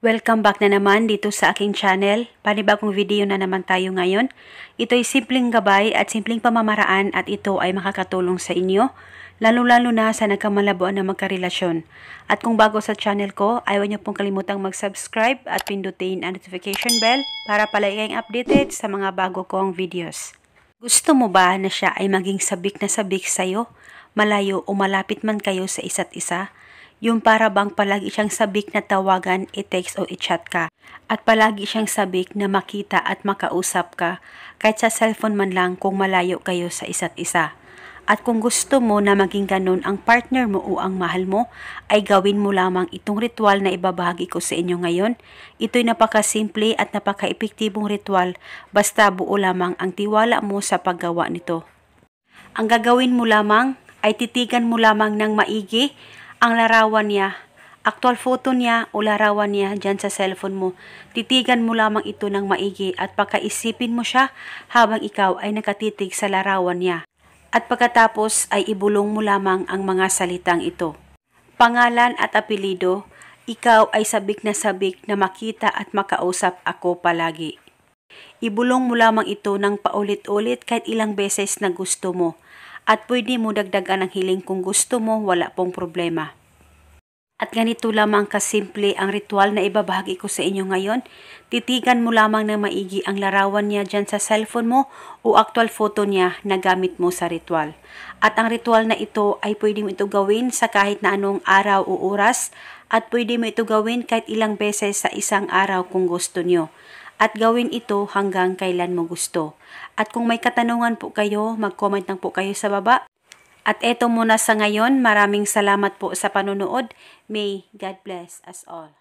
Welcome back na naman dito sa aking channel. Panibagong video na naman tayo ngayon. Ito ay simpleng gabay at simpleng pamamaraan at ito ay makakatulong sa inyo, lalo-lalo na sa nagkamalabuan na magkarelasyon. At kung bago sa channel ko, ayaw niyo pong kalimutang mag-subscribe at pindutin ang notification bell para palagi kayong updated sa mga bago kong videos. Gusto mo ba na siya ay maging sabik na sabik sa'yo, malayo o malapit man kayo sa isa't isa? Yung para bang palagi siyang sabik na tawagan, i-text o i-chat ka. At palagi siyang sabik na makita at makausap ka, kahit sa cellphone man lang kung malayo kayo sa isa't isa. At kung gusto mo na maging ganun ang partner mo o ang mahal mo, ay gawin mo lamang itong ritual na ibabahagi ko sa inyo ngayon. Ito'y napakasimple at napaka-epektibong ritual basta buo lamang ang tiwala mo sa paggawa nito. Ang gagawin mo lamang ay titigan mo lamang ng maigi ang larawan niya, actual photo niya o larawan niya dyan sa cellphone mo. Titigan mo lamang ito ng maigi at pagkaisipin mo siya habang ikaw ay nakatitig sa larawan niya. At pagkatapos ay ibulong mo lamang ang mga salitang ito. Pangalan at apelido, ikaw ay sabik na sabik na makita at makausap ako palagi. Ibulong mo lamang ito ng paulit-ulit kahit ilang beses na gusto mo at pwede mo dagdagan ng hiling kung gusto mo, wala pong problema. At ganito lamang kasimple ang ritual na ibabahagi ko sa inyo ngayon. Titigan mo lamang na maigi ang larawan niya dyan sa cellphone mo o actual photo niya na gamit mo sa ritual. At ang ritual na ito ay pwede mo ito gawin sa kahit na anong araw o oras at pwede mo ito gawin kahit ilang beses sa isang araw kung gusto niyo. at gawin ito hanggang kailan mo gusto. At kung may katanungan po kayo, mag-comment lang po kayo sa baba at eto muna sa ngayon, maraming salamat po sa panonood. May God bless us all.